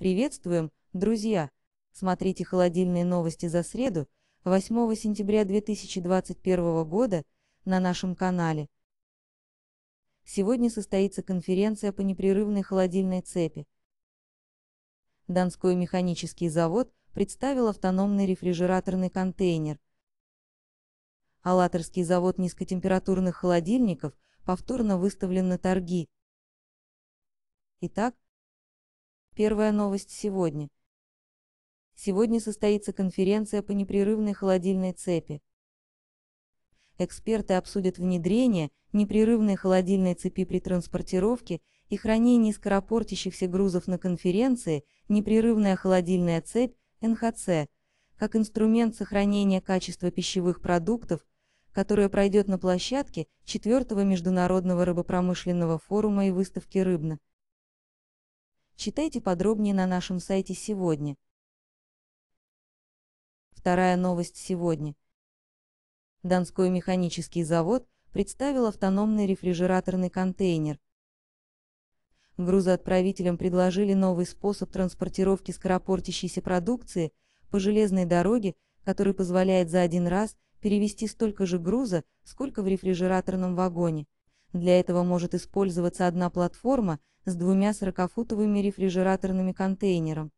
Приветствуем, друзья! Смотрите холодильные новости за среду, 8 сентября 2021 года, на нашем канале. Сегодня состоится конференция по непрерывной холодильной цепи. Донской механический завод представил автономный рефрижераторный контейнер. Алаторский завод низкотемпературных холодильников повторно выставлен на торги. Итак, Первая новость сегодня. Сегодня состоится конференция по непрерывной холодильной цепи. Эксперты обсудят внедрение непрерывной холодильной цепи при транспортировке и хранении скоропортящихся грузов на конференции непрерывная холодильная цепь НХЦ как инструмент сохранения качества пищевых продуктов, которая пройдет на площадке 4 Международного рыбопромышленного форума и выставки «Рыбна». Читайте подробнее на нашем сайте сегодня. Вторая новость сегодня. Донской механический завод представил автономный рефрижераторный контейнер. Грузоотправителям предложили новый способ транспортировки скоропортящейся продукции по железной дороге, который позволяет за один раз перевести столько же груза, сколько в рефрижераторном вагоне. Для этого может использоваться одна платформа – с двумя 40-футовыми рефрижераторными контейнером.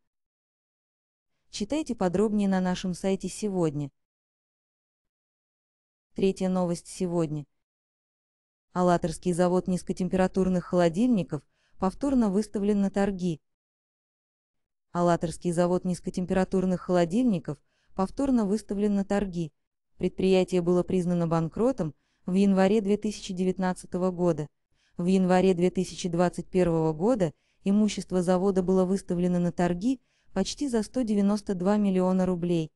Читайте подробнее на нашем сайте сегодня. Третья новость сегодня. Алаторский завод низкотемпературных холодильников повторно выставлен на торги. Алаторский завод низкотемпературных холодильников повторно выставлен на торги. Предприятие было признано банкротом в январе 2019 года. В январе 2021 года имущество завода было выставлено на торги почти за 192 миллиона рублей.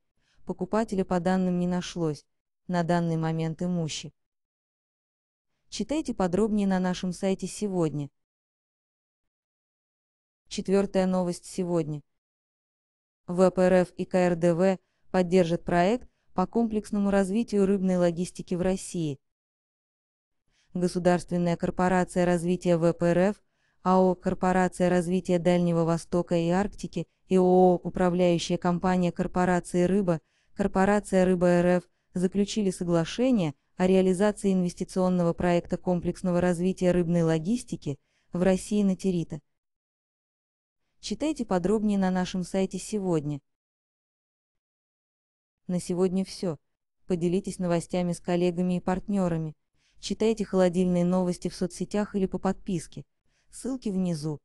Покупателя по данным не нашлось. На данный момент имущи. Читайте подробнее на нашем сайте сегодня. Четвертая новость сегодня. ВПРФ и КРДВ поддержат проект по комплексному развитию рыбной логистики в России – Государственная корпорация развития ВПРФ, АО «Корпорация развития Дальнего Востока и Арктики» и ООО «Управляющая компания корпорации «Рыба», корпорация «Рыба РФ» заключили соглашение о реализации инвестиционного проекта комплексного развития рыбной логистики в России на Террита. Читайте подробнее на нашем сайте сегодня. На сегодня все. Поделитесь новостями с коллегами и партнерами. Читайте холодильные новости в соцсетях или по подписке. Ссылки внизу.